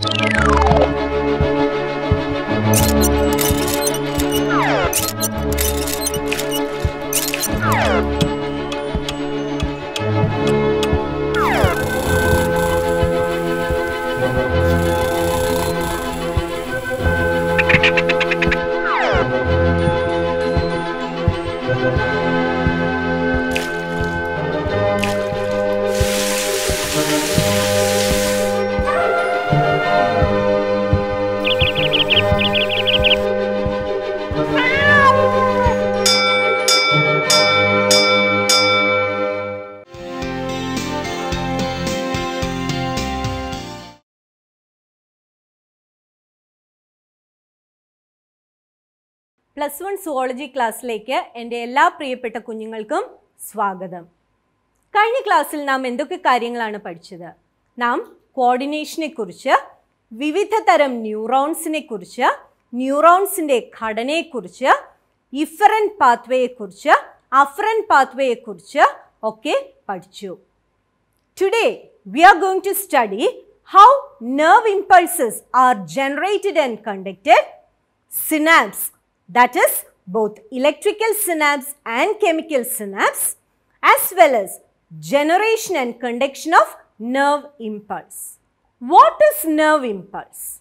Thank you. Plus one zoology ക്ലാസ്സിലേക്ക് എൻ്റെ എല്ലാ പ്രിയപ്പെട്ട കുഞ്ഞുങ്ങൾക്കും സ്വാഗതം കഴിഞ്ഞ ക്ലാസ്സിൽ നാം എന്തൊക്കെ കാര്യങ്ങളാണ് പഠിച്ചത് നാം കോർഡിനേഷനെ കുറിച്ച് വിവിധ തരം ന്യൂറോൺസിനെ കുറിച്ച് ന്യൂറോൺസിൻ്റെ ഘടനയെക്കുറിച്ച് ഇഫറൻ പാത്വേയെക്കുറിച്ച് അഫറൻ പാത്വേയെക്കുറിച്ച് ഒക്കെ പഠിച്ചു today we are going to study how nerve impulses are generated and conducted, synapse that is both electrical synapse and chemical synapse as well as generation and conduction of nerve impulse. What is nerve impulse?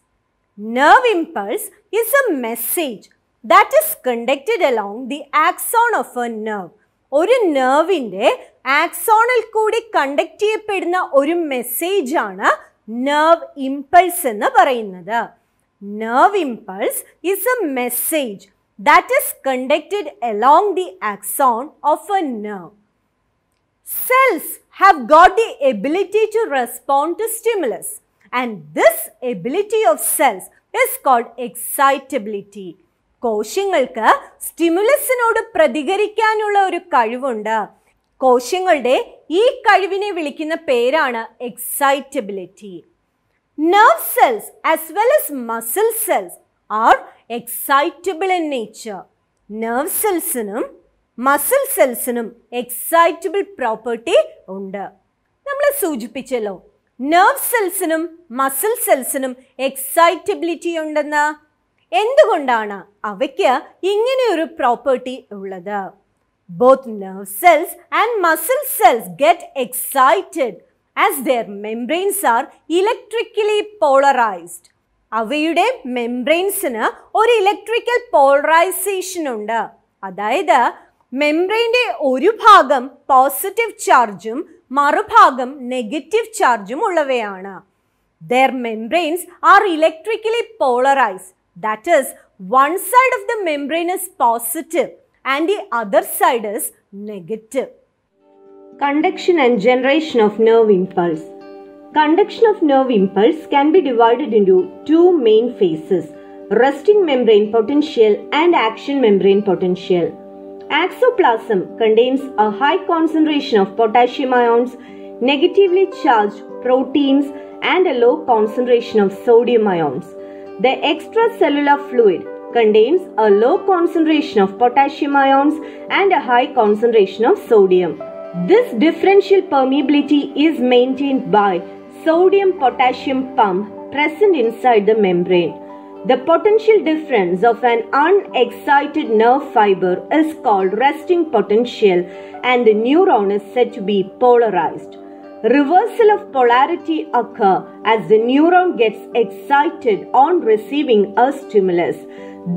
Nerve impulse is a message that is conducted along the axon of a nerve. ഒരു നെർവിൻ്റെ ആക്സോണിൽ കൂടി conduct ചെയ്യപ്പെടുന്ന ഒരു മെസ്സേജാണ് nerve impulse എന്ന് പറയുന്നത് nerve impulse is a message that is conducted along the axon of a nerve. Cells have got the ability to respond to stimulus and this ability of cells is called excitability. Koshingalka stimulus in order pradigarikanula or kalivunda. Koshingal day e kalivine vilikina perana excitability. Nerve cells as well as muscle cells are excitable in nature nerve സെൽസിനും muscle സെൽസിനും excitable property ഉണ്ട് നമ്മൾ സൂചിപ്പിച്ചല്ലോ nerve സെൽസിനും muscle സെൽസിനും excitability ഉണ്ടെന്ന് എന്തുകൊണ്ടാണ് അവയ്ക്ക് ഇങ്ങനെയൊരു പ്രോപ്പർട്ടി ഉള്ളത് both nerve cells and muscle cells get excited as their membranes are electrically polarized അവയുടെ മെംബ്രെയിൻസിന് ഒരു ഇലക്ട്രിക്കൽ പോളറൈസേഷൻ ഉണ്ട് അതായത് മെംബ്രെയിൻ്റെ ഒരു ഭാഗം പോസിറ്റീവ് ചാർജും മറുഭാഗം നെഗറ്റീവ് ചാർജും ഉള്ളവയാണ് their membranes are electrically polarize that is one side of the membrane is positive and the other side is negative conduction and generation of nerve impulse Conduction of nerve impulse can be divided into two main phases resting membrane potential and action membrane potential. Axoplasm contains a high concentration of potassium ions, negatively charged proteins, and a low concentration of sodium ions. The extracellular fluid contains a low concentration of potassium ions and a high concentration of sodium. This differential permeability is maintained by sodium potassium pump present inside the membrane. The potential difference of an unexcited nerve fiber is called resting potential and the neuron is said to be polarized. Reversal of polarity occur as the neuron gets excited on receiving a stimulus.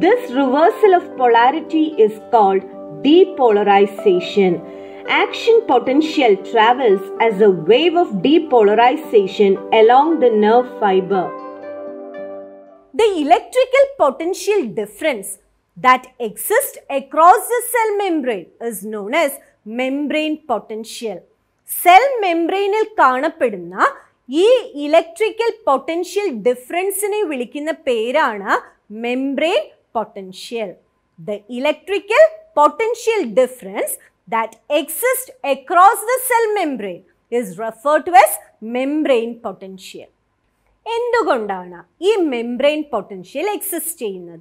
This reversal of polarity is called depolarization action potential travels as a wave of depolarization along the nerve fiber. The electrical potential difference that exists across the cell membrane is known as membrane potential. Cell cell മെംബ്രെയിനിൽ കാണപ്പെടുന്ന ഈ electrical potential ഡിഫറൻസിനെ വിളിക്കുന്ന പേരാണ് membrane potential. The electrical potential difference that exist across the cell membrane is referred to as membrane potential. Endugondana, e membrane potential exists in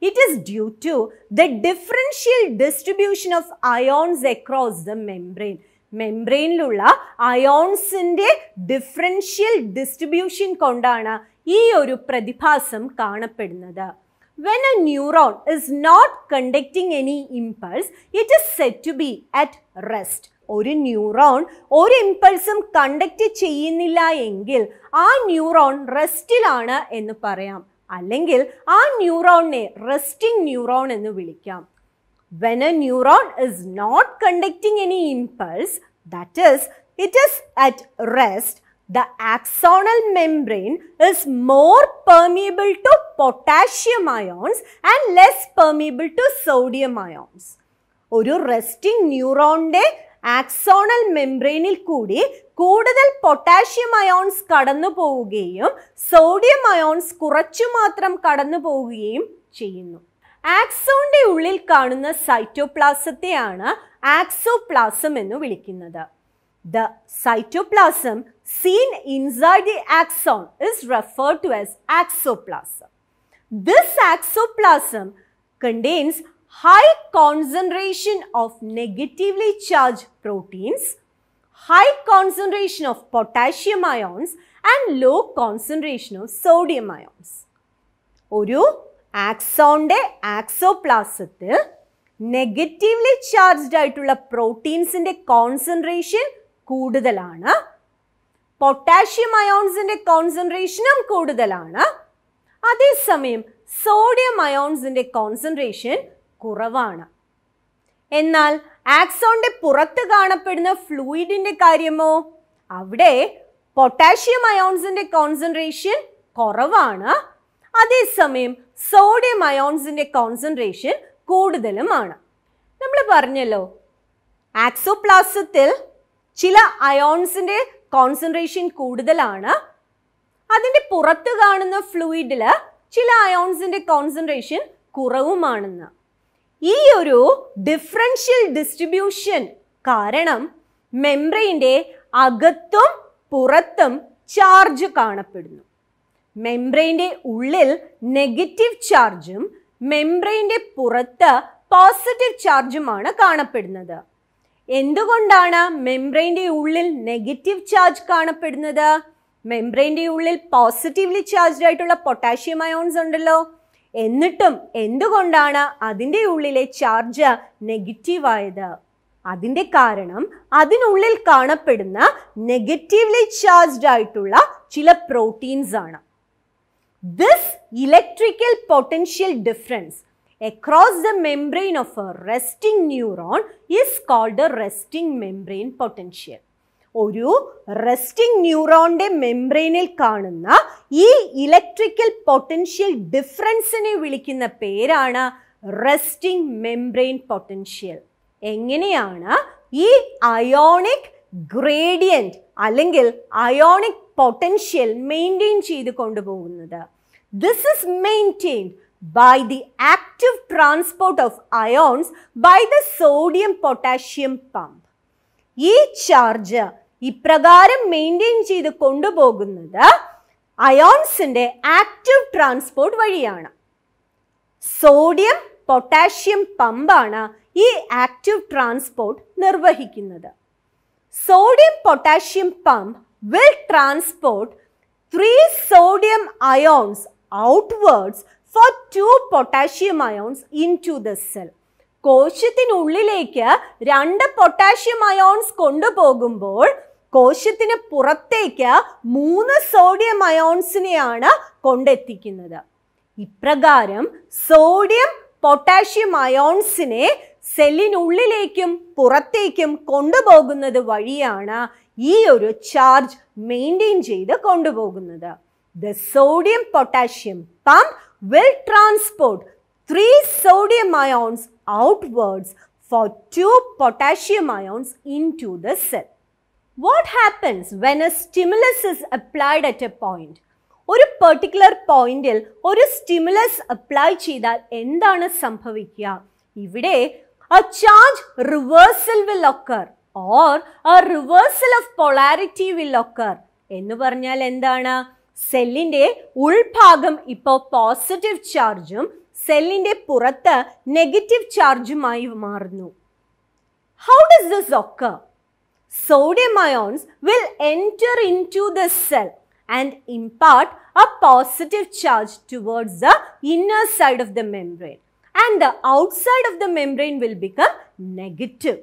It is due to the differential distribution of ions across the membrane. Membrane lula ions in the differential distribution kondana, e oru pradipasam kaanapidnada when a neuron is not conducting any impulse, it is said to be at rest. ഒരു neuron ഒരു ഇമ്പൾസും conduct ചെയ്യുന്നില്ല എങ്കിൽ ആ neuron റെസ്റ്റിലാണ് എന്ന് പറയാം അല്ലെങ്കിൽ ആ ന്യൂറോണിനെ റെസ്റ്റിംഗ് ന്യൂറോൺ എന്ന് വിളിക്കാം when a neuron is not conducting any impulse that is it is at rest the axonal membrane is more permeable to potassium ions and less permeable to sodium ions. ഒരു resting ന്യൂറോണിൻ്റെ axonal മെംബ്രെയിനിൽ കൂടി കൂടുതൽ potassium ions കടന്നു പോവുകയും sodium ions കുറച്ചു മാത്രം കടന്നു പോവുകയും ചെയ്യുന്നു ആക്സോണിൻ്റെ ഉള്ളിൽ കാണുന്ന സൈറ്റോപ്ലാസത്തെയാണ് ആക്സോപ്ലാസം എന്ന് വിളിക്കുന്നത് The cytoplasm seen inside the axon is referred to as axoplasm. This axoplasm contains high concentration of negatively charged proteins, high concentration of potassium ions and low concentration of sodium ions. axon ഒരു ആക്സോണിൻ്റെ negatively charged proteins ആയിട്ടുള്ള പ്രോട്ടീൻസിൻ്റെ concentration കൂടുതലാണ് potassium അയോൺസിന്റെ കോൺസെൻട്രേഷനും കൂടുതലാണ് അതേസമയം sodium അയോൺസിന്റെ concentration കുറവാണ് എന്നാൽ ആക്സോണിന്റെ പുറത്ത് കാണപ്പെടുന്ന ഫ്ലൂയിഡിന്റെ കാര്യമോ അവിടെ പൊട്ടാഷ്യം അയോൺസിന്റെ കോൺസെൻട്രേഷൻ കുറവാണ് അതേസമയം സോഡിയം അയോൺസിന്റെ കോൺസെൻട്രേഷൻ കൂടുതലുമാണ് നമ്മൾ പറഞ്ഞല്ലോ ആക്സോപ്ലാസത്തിൽ ചില അയോൺസിൻ്റെ കോൺസെൻട്രേഷൻ കൂടുതലാണ് അതിൻ്റെ പുറത്ത് കാണുന്ന ഫ്ലൂയിഡിൽ ചില അയോൺസിൻ്റെ കോൺസെൻട്രേഷൻ കുറവുമാണെന്ന് ഈ ഒരു ഡിഫറൻഷ്യൽ ഡിസ്ട്രിബ്യൂഷൻ കാരണം മെംബ്രെയിൻ്റെ അകത്തും പുറത്തും ചാർജ് കാണപ്പെടുന്നു മെംബ്രെയിൻ്റെ ഉള്ളിൽ നെഗറ്റീവ് ചാർജും മെംബ്രെയിൻ്റെ പുറത്ത് പോസിറ്റീവ് ചാർജുമാണ് കാണപ്പെടുന്നത് എന്തുകൊണ്ടാണ് മെംബ്രെയിൻ്റെ ഉള്ളിൽ നെഗറ്റീവ് ചാർജ് കാണപ്പെടുന്നത് മെംബ്രെയിൻ്റെ ഉള്ളിൽ പോസിറ്റീവ്ലി ചാർജ്ഡ് ആയിട്ടുള്ള പൊട്ടാഷ്യം അയോൺസ് ഉണ്ടല്ലോ എന്നിട്ടും എന്തുകൊണ്ടാണ് അതിൻ്റെ ഉള്ളിലെ ചാർജ് ആയത് അതിൻ്റെ കാരണം അതിനുള്ളിൽ കാണപ്പെടുന്ന നെഗറ്റീവ്ലി ചാർജ്ഡ് ആയിട്ടുള്ള ചില പ്രോട്ടീൻസ് ആണ് this electrical potential difference across the membrane of a resting neuron is called a resting membrane potential. ഒരു റെസ്റ്റിംഗ് ന്യൂറോണിൻ്റെ മെംബ്രെയിനിൽ കാണുന്ന ഈ ഇലക്ട്രിക്കൽ പൊട്ടൻഷ്യൽ ഡിഫറൻസിനെ വിളിക്കുന്ന പേരാണ് റെസ്റ്റിംഗ് മെംബ്രെയിൻ പൊട്ടൻഷ്യൽ എങ്ങനെയാണ് ഈ അയോണിക് ഗ്രേഡിയൻറ്റ് അല്ലെങ്കിൽ അയോണിക് പൊട്ടൻഷ്യൽ മെയിൻറ്റെയിൻ ചെയ്ത് കൊണ്ടുപോകുന്നത് this is maintained by the active transport of ions by the sodium potassium pump. ഈ ചാർജ് ഇപ്രകാരം മെയിൻറ്റെയിൻ ചെയ്ത് കൊണ്ടുപോകുന്നത് അയോൺസിൻ്റെ ആക്റ്റീവ് ട്രാൻസ്പോർട്ട് വഴിയാണ് സോഡിയം പൊട്ടാഷ്യം പമ്പാണ് ഈ ആക്റ്റീവ് ട്രാൻസ്പോർട്ട് നിർവഹിക്കുന്നത് sodium potassium pump will transport three sodium ions outwards two potassium potassium ions into the cell. കോശത്തിനുള്ളിലേക്ക് രണ്ട് പൊട്ടാഷ്യം അയോൺസ് കൊണ്ടുപോകുമ്പോൾ കോശത്തിന് പുറത്തേക്ക് മൂന്ന് സോഡിയം അയോൺസിനെയാണ് കൊണ്ടെത്തിക്കുന്നത് ഇപ്രകാരം സോഡിയം പൊട്ടാഷ്യം അയോൺസിനെ സെല്ലിനുള്ളിലേക്കും പുറത്തേക്കും കൊണ്ടുപോകുന്നത് വഴിയാണ് ഈ ഒരു ചാർജ് മെയിൻറ്റെയിൻ ചെയ്ത് കൊണ്ടുപോകുന്നത് the sodium potassium pump will transport 3 sodium ions outwards for 2 potassium ions into the cell. What happens when a stimulus is applied at a point? ഒരു പെർട്ടിക്കുലർ പോയിന്റിൽ stimulus applied, അപ്ലൈ ചെയ്താൽ എന്താണ് സംഭവിക്കുക ഇവിടെ a charge reversal will occur or a reversal of polarity will occur എന്ന് പറഞ്ഞാൽ സെല്ലിൻ്റെ ഉൾഭാഗം ഇപ്പോൾ പോസിറ്റീവ് ചാർജും സെല്ലിൻ്റെ പുറത്ത് നെഗറ്റീവ് ചാർജുമായി മാറുന്നു How does this occur? sodium ions will enter into the cell and impart a positive charge towards the inner side of the membrane and the outside of the membrane will become negative.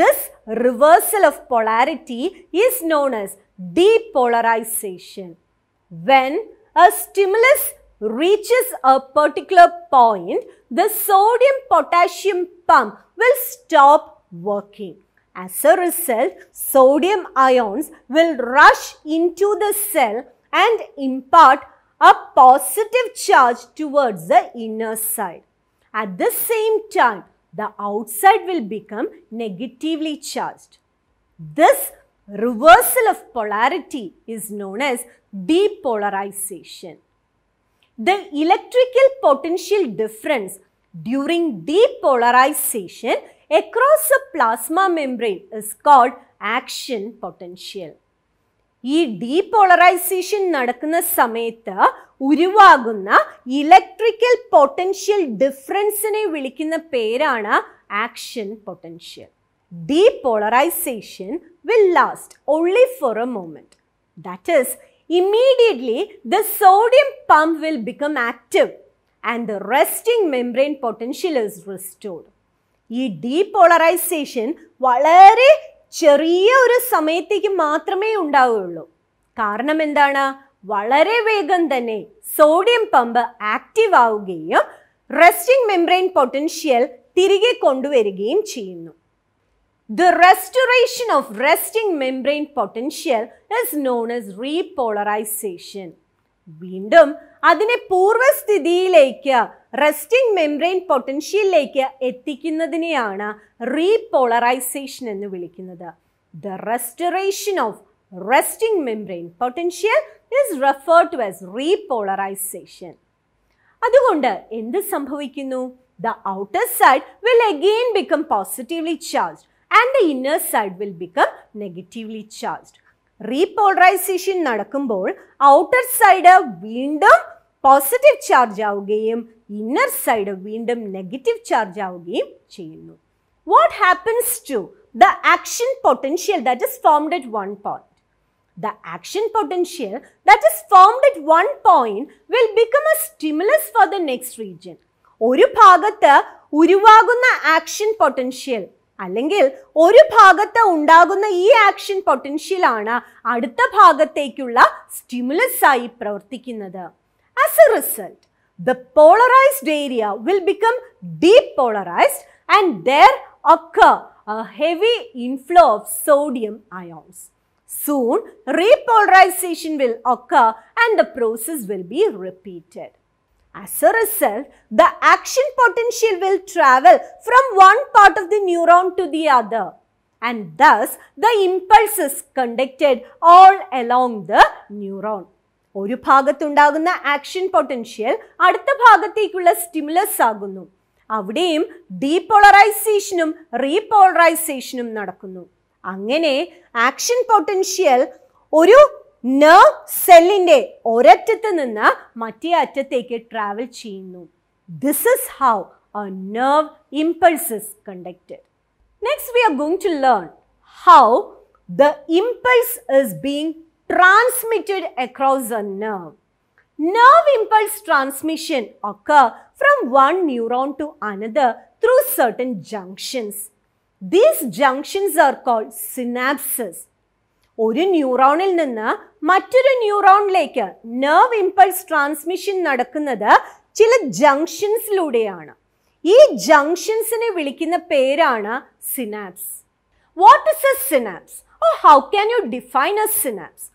This reversal of polarity is known as depolarization. When a stimulus reaches a particular point, the sodium potassium pump will stop working. As a result, sodium ions will rush into the cell and impart a positive charge towards the inner side. At the same time, the outside will become negatively charged. This reversal of polarity is known as depolarization. The electrical potential difference during depolarization across a plasma membrane is called action potential. This depolarization is electrical potential difference in action potential. Depolarization will last only for a moment. That is, immediately the sodium pump will become active and the resting membrane potential is restored. ഈ depolarization വളരെ ചെറിയ ഒരു സമയത്തേക്ക് മാത്രമേ ഉണ്ടാവുകയുള്ളൂ കാരണം എന്താണ് വളരെ വേഗം തന്നെ സോഡിയം പമ്പ് ആക്റ്റീവ് ആവുകയും റെസ്റ്റിംഗ് മെംബ്രെയിൻ പൊട്ടൻഷ്യൽ തിരികെ കൊണ്ടുവരികയും ചെയ്യുന്നു The restoration of resting membrane potential is known as repolarization. Veendum adine poorva sthithiyilekku resting membrane potential lekku ethikkunnathineyana repolarization ennu vilikkunnathu. The restoration of resting membrane potential is referred to as repolarization. Adukonde endu sambhavikkunu? The outer side will again become positively charged and the inner side will become negatively charged. Repolarization nadakkum bol, outer side of windam positive charge avugayim, inner side of windam negative charge avugayim chayinu. What happens to the action potential that is formed at one point? The action potential that is formed at one point will become a stimulus for the next region. Oru bhagatha uruvagunna action potential അല്ലെങ്കിൽ ഒരു ഭാഗത്ത് ഉണ്ടാകുന്ന ഈ action പൊട്ടൻഷ്യലാണ് അടുത്ത ഭാഗത്തേക്കുള്ള stimulus ആയി പ്രവർത്തിക്കുന്നത് as a result the polarized area will become depolarized and there occur a heavy inflow of sodium ions. Soon, repolarization will occur and the process will be repeated. As a result, the action potential will travel from one part of the neuron to the other and thus the impulse is conducted all along the neuron. ഒരു ഭാഗത്തുണ്ടാകുന്ന action potential അടുത്ത ഭാഗത്തേക്കുള്ള stimulus ആകുന്നു അവിടെയും ഡീപോളറൈസേഷനും റീപോളറൈസേഷനും നടക്കുന്നു അങ്ങനെ action potential ഒരു nerve cell in the orettathanana matiyachathake travel chino. This is how a nerve impulse is conducted. Next we are going to learn how the impulse is being transmitted across a nerve. Nerve impulse transmission occur from one neuron to another through certain junctions. These junctions are called synapses. ഒരു ന്യൂറോണിൽ നിന്ന് മറ്റൊരു ന്യൂറോണിലേക്ക് nerve impulse transmission നടക്കുന്നത് ചില ജംഗ്ഷൻസിലൂടെയാണ് ഈ ജംഗ്ഷൻസിനെ വിളിക്കുന്ന പേരാണ് synapse what is a synapse oh how can you define a synapse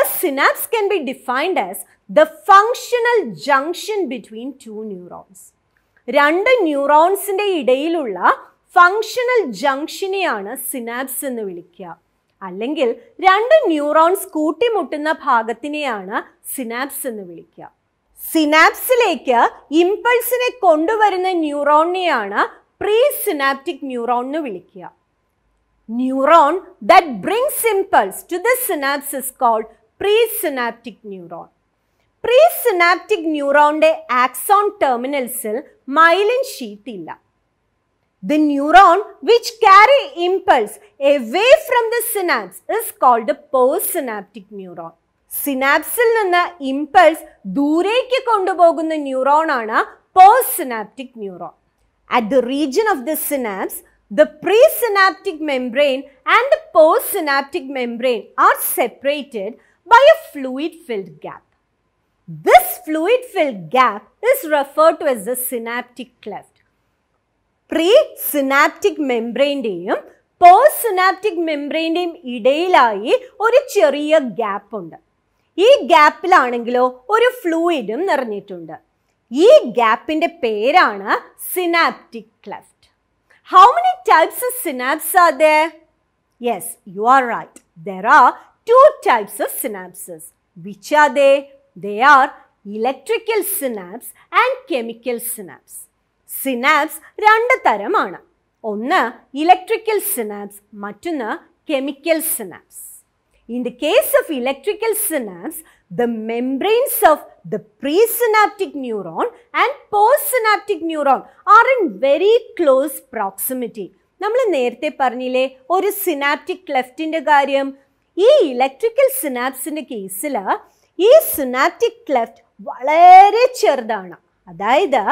a synapse can be defined as the functional junction between two neurons രണ്ട് ന്യൂറോൺസിൻ്റെ ഇടയിലുള്ള ഫങ്ഷണൽ ജംഗ്ഷനെയാണ് സിനാപ്സ് എന്ന് വിളിക്കുക അല്ലെങ്കിൽ രണ്ട് ന്യൂറോൺസ് കൂട്ടിമുട്ടുന്ന ഭാഗത്തിനെയാണ് സിനാപ്സ് എന്ന് വിളിക്കുക സിനാപ്സിലേക്ക് ഇമ്പൾസിനെ കൊണ്ടുവരുന്ന ന്യൂറോണിനെയാണ് പ്രീ സിനാപ്റ്റിക് ന്യൂറോൺ എന്ന് വിളിക്കുക neuron that brings impulse to the synapse is called presynaptic neuron presynaptic ന്യൂറോണിന്റെ ആക്സോൺ ടെർമിനൽസിൽ മൈലിൻ ഷീറ്റ് ഇല്ല The neuron which carry impulse away from the synapse is called the postsynaptic neuron. Synapsil nanna impulse dureki kondubogun the neuron ana postsynaptic neuron. At the region of the synapse, the presynaptic membrane and the postsynaptic membrane are separated by a fluid filled gap. This fluid filled gap is referred to as the synaptic cleft. Presynaptic മെംബ്രെയിൻ്റെയും postsynaptic മെംബ്രെയിൻ്റെയും ഇടയിലായി ഒരു ചെറിയ gap ഉണ്ട് ഈ ഗ്യാപ്പിലാണെങ്കിലോ ഒരു ഫ്ലൂയിഡും നിറഞ്ഞിട്ടുണ്ട് ഈ ഗ്യാപ്പിൻ്റെ പേരാണ് synaptic cleft how many types of synapse are the yes you are right there are two types of synapses which are they they electrical synapse and chemical synapse synapse രണ്ട് തരമാണ് ഒന്ന് ഇലക്ട്രിക്കൽ സിനാപ്സ് മറ്റൊന്ന് chemical synapse in the case of electrical synapse the membranes of the presynaptic neuron and postsynaptic neuron are in very close proximity നമ്മൾ നേരത്തെ പറഞ്ഞില്ലേ ഒരു synaptic ക്ലെഫ്റ്റിൻ്റെ കാര്യം ഈ ഇലക്ട്രിക്കൽ സിനാപ്സിൻ്റെ കേസിൽ ഈ സിനാപ്റ്റിക് ക്ലെഫ്റ്റ് വളരെ ചെറുതാണ് അതായത്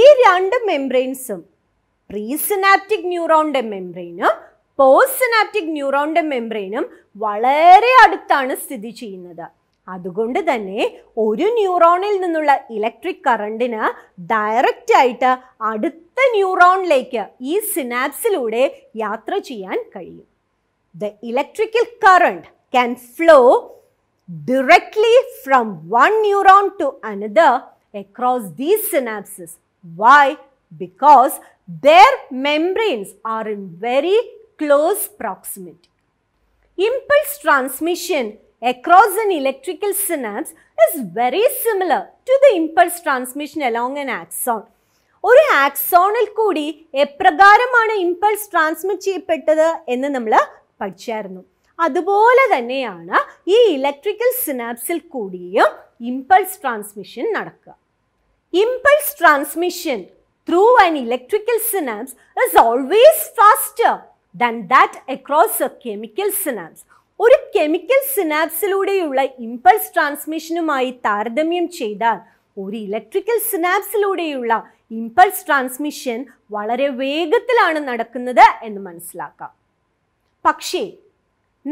ഈ രണ്ട് മെംബ്രെയിൻസും പ്രീസിനാപ്റ്റിക് ന്യൂറോണിൻ്റെ മെംബ്രെയിനും പോസ്റ്റ്സിനാപ്റ്റിക് ന്യൂറോണിൻ്റെ മെംബ്രെയിനും വളരെ അടുത്താണ് സ്ഥിതി ചെയ്യുന്നത് അതുകൊണ്ട് തന്നെ ഒരു ന്യൂറോണിൽ നിന്നുള്ള ഇലക്ട്രിക് കറണ്ടിന് ഡയറക്റ്റ് ആയിട്ട് അടുത്ത ന്യൂറോണിലേക്ക് ഈ സിനാപ്സിലൂടെ യാത്ര ചെയ്യാൻ കഴിയും the electrical current can flow directly from one neuron to another across these synapses Why? Because their membranes are in very close proximity. Impulse transmission across an electrical synapse is very similar to the impulse transmission along an axon. ഒരു ആക്സോണിൽ കൂടി എപ്രകാരമാണ് impulse transmit ചെയ്യപ്പെട്ടത് എന്ന് നമ്മൾ പഠിച്ചായിരുന്നു അതുപോലെ തന്നെയാണ് ഈ electrical സിനാപ്സിൽ കൂടിയും ഇമ്പൾസ് ട്രാൻസ്മിഷൻ നടക്കുക impulse transmission through an electrical synapse is always faster than that across a chemical synapse. ഒരു കെമിക്കൽ സിനാപ്സിലൂടെയുള്ള ഇമ്പൾസ് ട്രാൻസ്മിഷനുമായി താരതമ്യം ചെയ്താൽ ഒരു ഇലക്ട്രിക്കൽ സിനാപ്സിലൂടെയുള്ള ഇമ്പൾസ് ട്രാൻസ്മിഷൻ വളരെ വേഗത്തിലാണ് നടക്കുന്നത് എന്ന് മനസ്സിലാക്കാം പക്ഷേ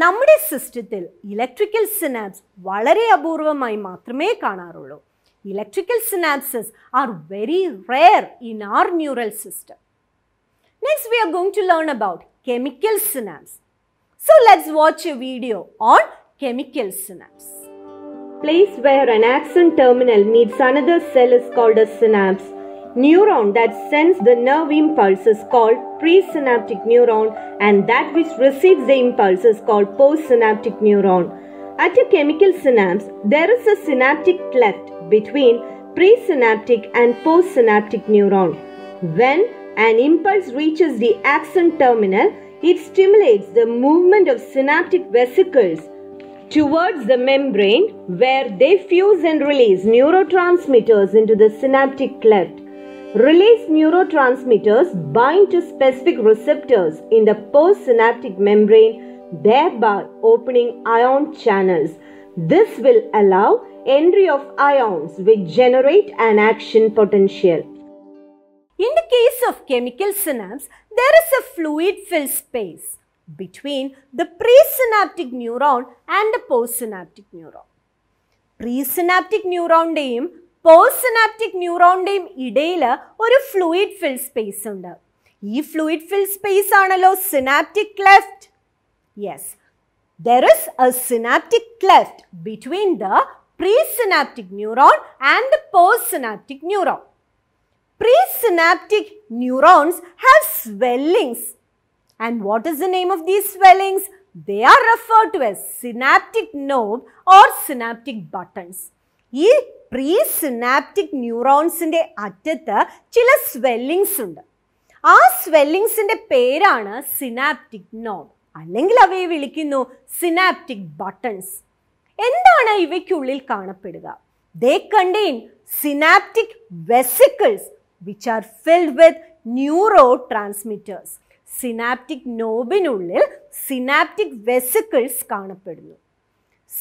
നമ്മുടെ സിസ്റ്റത്തിൽ ഇലക്ട്രിക്കൽ സിനാപ്സ് വളരെ അപൂർവമായി മാത്രമേ കാണാറുള്ളൂ electrical synapses are very rare in our neural system. Next, we are going to learn about chemical synapse. So, let's watch a video on chemical synapse. Place where an axon terminal meets another cell is called a synapse. Neuron that sends the nerve impulse is called presynaptic neuron and that which receives the impulse is called postsynaptic neuron. At a chemical synapse, there is a synaptic cleft between presynaptic and postsynaptic neuron. When an impulse reaches the axon terminal, it stimulates the movement of synaptic vesicles towards the membrane where they fuse and release neurotransmitters into the synaptic cleft. Released neurotransmitters bind to specific receptors in the postsynaptic membrane thereby opening ion channels. This will allow entry of ions which generate an action potential. In the case of chemical synapse, there is a fluid-filled space between the presynaptic neuron and the postsynaptic neuron. Presynaptic postsynaptic neuron postsynaptic ന്യൂറോണിൻ്റെയും ഇടയിൽ ഒരു fluid-filled space ഉണ്ട് ഈ fluid-filled space ആണല്ലോ synaptic cleft. Yes, there is a synaptic cleft between the presynaptic neuron and the postsynaptic neuron. Presynaptic neurons have swellings. And what is the name of these swellings? They are referred to as synaptic knob or synaptic buttons. ഈ പ്രീസിനാപ്റ്റിക് ന്യൂറോൺസിൻ്റെ swellings ചില swellings swellings ആ സ്വെല്ലിങ്സിൻ്റെ പേരാണ് synaptic knob. അല്ലെങ്കിൽ അവയെ വിളിക്കുന്നു synaptic buttons എന്താണ് ഇവയ്ക്കുള്ളിൽ കാണപ്പെടുക they contain synaptic vesicles which are filled with neurotransmitters synaptic നോബിനുള്ളിൽ സിനാപ്റ്റിക് വെസിക്കിൾസ് കാണപ്പെടുന്നു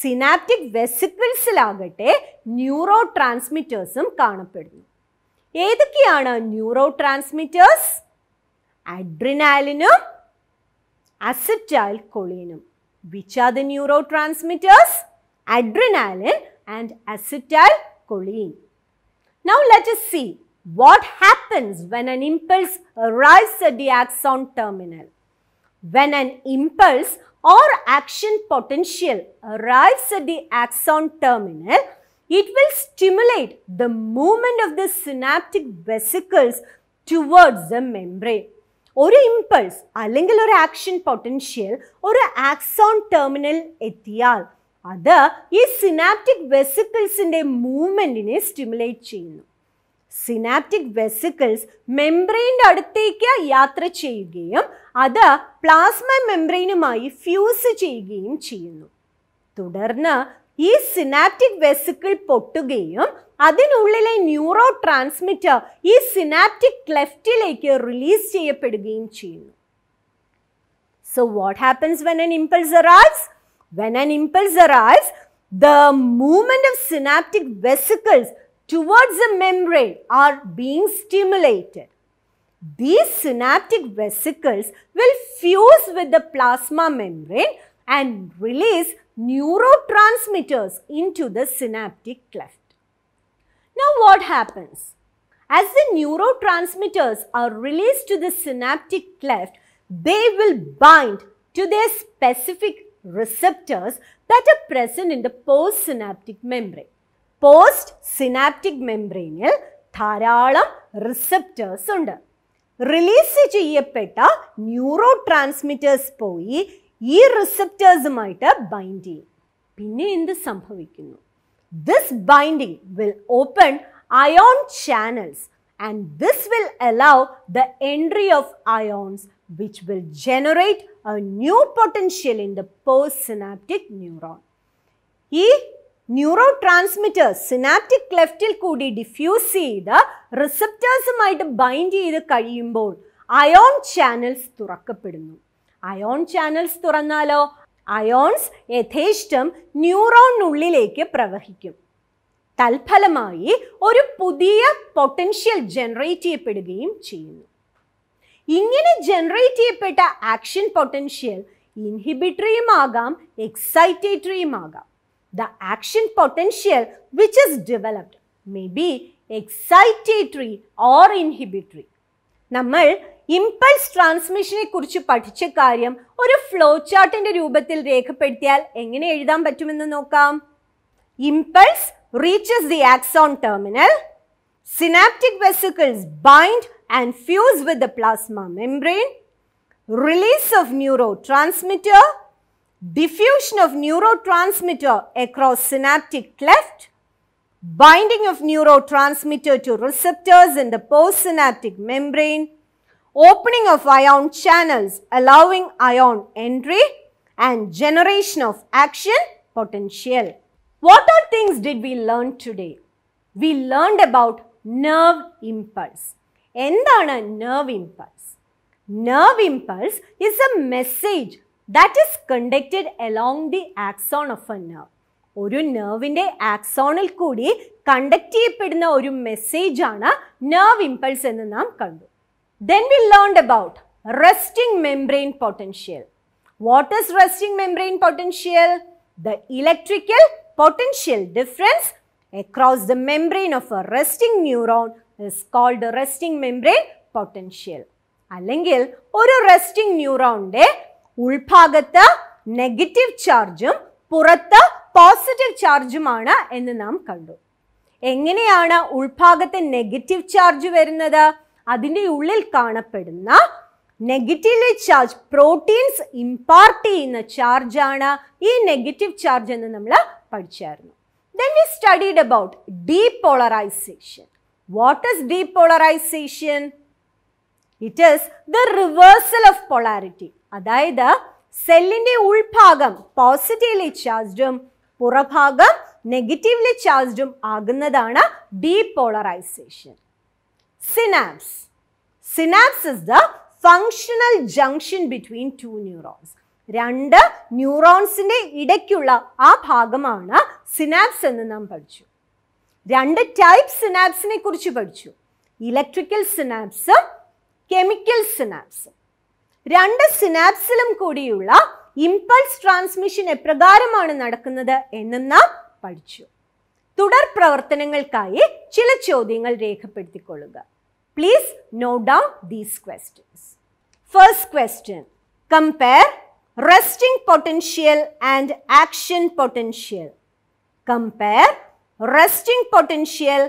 സിനാപ്റ്റിക് വെസിക്കിൾസിലാകട്ടെ ന്യൂറോ ട്രാൻസ്മിറ്റേഴ്സും കാണപ്പെടുന്നു ഏതൊക്കെയാണ് ന്യൂറോ ട്രാൻസ്മിറ്റേഴ്സ് അഡ്രിനാലിനും acetylcholine, which are the neurotransmitters? Adrenaline and acetylcholine. Now let us see what happens when an impulse arrives at the axon terminal. When an impulse or action potential arrives at the axon terminal, it will stimulate the movement of the synaptic vesicles towards the membrane. ഒരു impulse അല്ലെങ്കിൽ ഒരു action potential ഒരു axon terminal എത്തിയാൽ അത് ഈ synaptic വെസിക്കിൾസിൻ്റെ മൂവ്മെൻറ്റിനെ stimulate ചെയ്യുന്നു സിനാപ്റ്റിക് വെസിക്കിൾസ് മെംബ്രെയിൻ്റെ അടുത്തേക്ക് യാത്ര ചെയ്യുകയും അത് പ്ലാസ്മ മെംബ്രെയിനുമായി ഫ്യൂസ് ചെയ്യുകയും ചെയ്യുന്നു തുടർന്ന് ഈ സിനാപ്റ്റിക് വെസിക്കിൾ പൊട്ടുകയും അതിനുള്ളിലെ ന്യൂറോ ട്രാൻസ്മിറ്റർ ഈ സിനാപ്റ്റിക് ക്ലെഫ്റ്റിലേക്ക് റിലീസ് ചെയ്യപ്പെടുകയും ചെയ്യുന്നു so what happens when an impulse arrives when an impulse arrives the movement of synaptic vesicles towards a membrane are being stimulated These synaptic vesicles will fuse with the plasma membrane and release neurotransmitters into the synaptic cleft. Now what happens? As the neurotransmitters are released to the synaptic cleft, they will bind to their specific receptors that are present in the postsynaptic membrane. Post മെംബ്രെയിനിൽ ധാരാളം receptors ഉണ്ട് Release ചെയ്യപ്പെട്ട neurotransmitters transmitters പോയി ഈ റിസപ്റ്റേഴ്സുമായിട്ട് bind ചെയ്യും പിന്നെ എന്ത് സംഭവിക്കുന്നു this binding will open ion channels and this will allow the entry of ions which will generate a new potential in the postsynaptic neuron. E neurotransmitter synaptic cleftil koodi diffuse the receptors might bind the kayimbol ion channels thurakkapidunnu ion channels thurannalo ions യഥേഷ്ടം ന്യൂറോണിനുള്ളിലേക്ക് പ്രവഹിക്കും തൽഫലമായി ഒരു പുതിയ potential generate ചെയ്യപ്പെടുകയും ചെയ്യുന്നു ഇങ്ങനെ generate ചെയ്യപ്പെട്ട action potential ഇൻഹിബിറ്ററിയുമാകാം എക്സൈറ്റേറ്ററിയുമാകാം the action potential which is developed may be excitatory or inhibitory നമ്മൾ ഇമ്പൾസ് ട്രാൻസ്മിഷനെ കുറിച്ച് പഠിച്ച കാര്യം ഒരു ഫ്ലോ ചാർട്ടിന്റെ രൂപത്തിൽ രേഖപ്പെടുത്തിയാൽ എങ്ങനെ എഴുതാൻ പറ്റുമെന്ന് നോക്കാം impulse reaches the axon terminal synaptic vesicles bind and fuse with the plasma membrane release of neurotransmitter diffusion of neurotransmitter across synaptic cleft, binding of neurotransmitter to receptors in the postsynaptic membrane, opening of ion channels allowing ion entry and generation of action potential. What all things did we learn today? We learned about nerve impulse. എന്താണ് nerve impulse? Nerve impulse is a message that is conducted along the axon of a nerve. nerve ഒരു നെർവിൻ്റെ ആക്സോണിൽ കൂടി conduct ചെയ്യപ്പെടുന്ന message nerve impulse impulse എന്ന് നാം കണ്ടു then we learned about resting membrane potential. What is resting membrane potential? The electrical potential difference across the membrane of a resting neuron is called resting membrane potential. അല്ലെങ്കിൽ ഒരു resting ന്യൂറോണിന്റെ ഉൾഭാഗത്ത് negative ചാർജും പുറത്ത് positive ചാർജുമാണ് എന്ന് നാം kandu. എങ്ങനെയാണ് ഉൾഭാഗത്ത് negative charge വരുന്നത് അതിൻ്റെ ഉള്ളിൽ കാണപ്പെടുന്ന നെഗറ്റീവ്ലി ചാർജ് പ്രോട്ടീൻസ് ഇമ്പാർട്ട് ചെയ്യുന്ന ചാർജാണ് ഈ നെഗറ്റീവ് ചാർജ് എന്ന് നമ്മൾ പഠിച്ചായിരുന്നു then we studied about depolarization what is depolarization it is the reversal of polarity അതായത് സെല്ലിൻ്റെ ഉൾഭാഗം പോസിറ്റീവ്ലി ചാർജും പുറഭാഗം നെഗറ്റീവ്ലി ചാർജും ആകുന്നതാണ് depolarization synapse. Synapse is the functional junction between two neurons. രണ്ട് ന്യൂറോൺസിൻ്റെ ഇടയ്ക്കുള്ള ആ ഭാഗമാണ് സിനാപ്സ് എന്ന് നാം പഠിച്ചു രണ്ട് ടൈപ്പ് സിനാപ്സിനെ കുറിച്ച് പഠിച്ചു ഇലക്ട്രിക്കൽ സിനാപ്സ് കെമിക്കൽ സിനാപ്സ് രണ്ട് സിനാപ്സിലും കൂടിയുള്ള ഇമ്പൾസ് ട്രാൻസ്മിഷൻ എപ്രകാരമാണ് നടക്കുന്നത് എന്നും നാം പഠിച്ചു തുടർ പ്രവർത്തനങ്ങൾക്കായി ചില ചോദ്യങ്ങൾ രേഖപ്പെടുത്തിക്കൊള്ളുക please note down these questions first question compare resting potential and action potential compare resting potential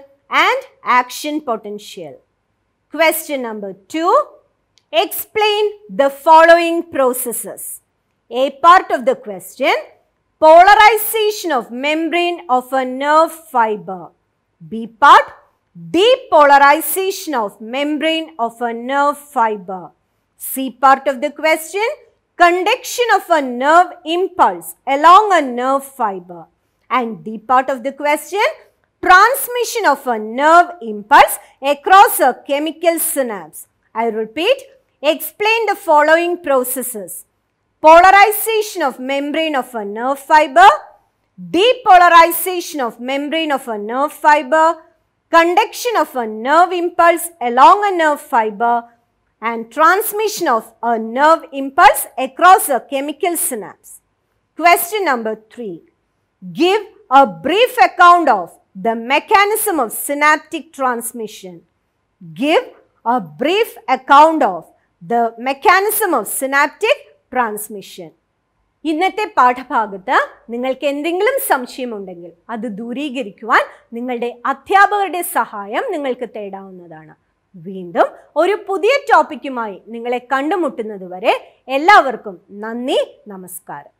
and action potential Question number 2. Explain the following processes. A part of the question polarization of membrane of a nerve fiber. B part, depolarization of membrane of a nerve fiber. C part of the question, conduction of a nerve impulse along a nerve fiber. And D part of the question, transmission of a nerve impulse across a chemical synapse. I repeat, explain the following processes polarization of membrane of a nerve fiber, depolarization of membrane of a nerve fiber, conduction of a nerve impulse along a nerve fiber and transmission of a nerve impulse across a chemical synapse. Question number 3. Give a brief account of the mechanism of synaptic transmission. Give a brief account of the mechanism of synaptic transmission ഇന്നത്തെ പാഠഭാഗത്ത് നിങ്ങൾക്ക് എന്തെങ്കിലും സംശയമുണ്ടെങ്കിൽ അത് ദൂരീകരിക്കുവാൻ നിങ്ങളുടെ അധ്യാപകരുടെ സഹായം നിങ്ങൾക്ക് തേടാവുന്നതാണ് വീണ്ടും ഒരു പുതിയ ടോപ്പിക്കുമായി നിങ്ങളെ കണ്ടുമുട്ടുന്നത് വരെ എല്ലാവർക്കും നന്ദി നമസ്കാരം